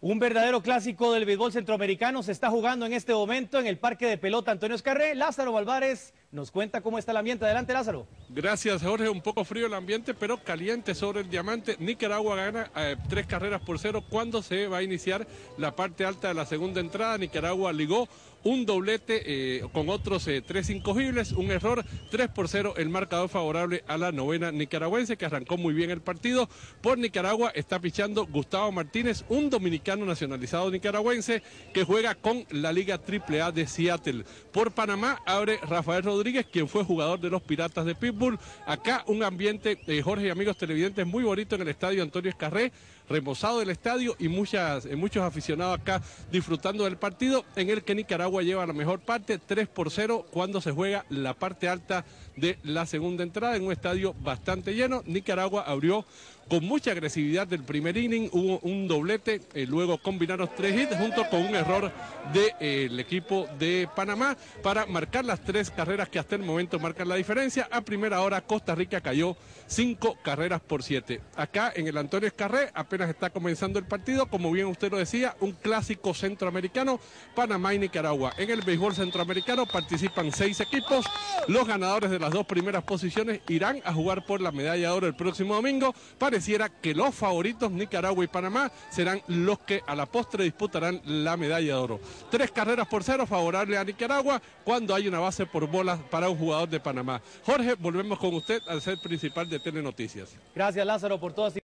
Un verdadero clásico del béisbol centroamericano se está jugando en este momento en el parque de pelota Antonio Escarré. Lázaro Valvares nos cuenta cómo está el ambiente. Adelante, Lázaro. Gracias, Jorge. Un poco frío el ambiente, pero caliente sobre el diamante. Nicaragua gana eh, tres carreras por cero. cuando se va a iniciar la parte alta de la segunda entrada? Nicaragua ligó un doblete eh, con otros eh, tres incogibles, un error, tres por cero el marcador favorable a la novena nicaragüense que arrancó muy bien el partido. Por Nicaragua está pichando Gustavo Martínez, un dominicano nacionalizado nicaragüense que juega con la Liga AAA de Seattle. Por Panamá abre Rafael Rodríguez Rodríguez, quien fue jugador de los Piratas de Pitbull... Acá un ambiente, eh, Jorge y amigos televidentes, muy bonito en el estadio Antonio Escarré, remozado el estadio y muchas, eh, muchos aficionados acá disfrutando del partido en el que Nicaragua lleva la mejor parte, 3 por 0 cuando se juega la parte alta de la segunda entrada en un estadio bastante lleno. Nicaragua abrió con mucha agresividad del primer inning, hubo un doblete, eh, luego combinaron tres hits junto con un error del eh, equipo de Panamá para marcar las tres carreras que hasta el momento marcan la diferencia. A primera hora Costa Rica cayó cinco carreras por siete. Acá en el Antonio Escarré apenas está comenzando el partido, como bien usted lo decía, un clásico centroamericano, Panamá y Nicaragua. En el béisbol centroamericano participan seis equipos, los ganadores de las dos primeras posiciones irán a jugar por la medalla de oro el próximo domingo. Para Quisiera que los favoritos Nicaragua y Panamá serán los que a la postre disputarán la medalla de oro. Tres carreras por cero favorable a Nicaragua cuando hay una base por bolas para un jugador de Panamá. Jorge, volvemos con usted al ser principal de Telenoticias. Gracias Lázaro por todas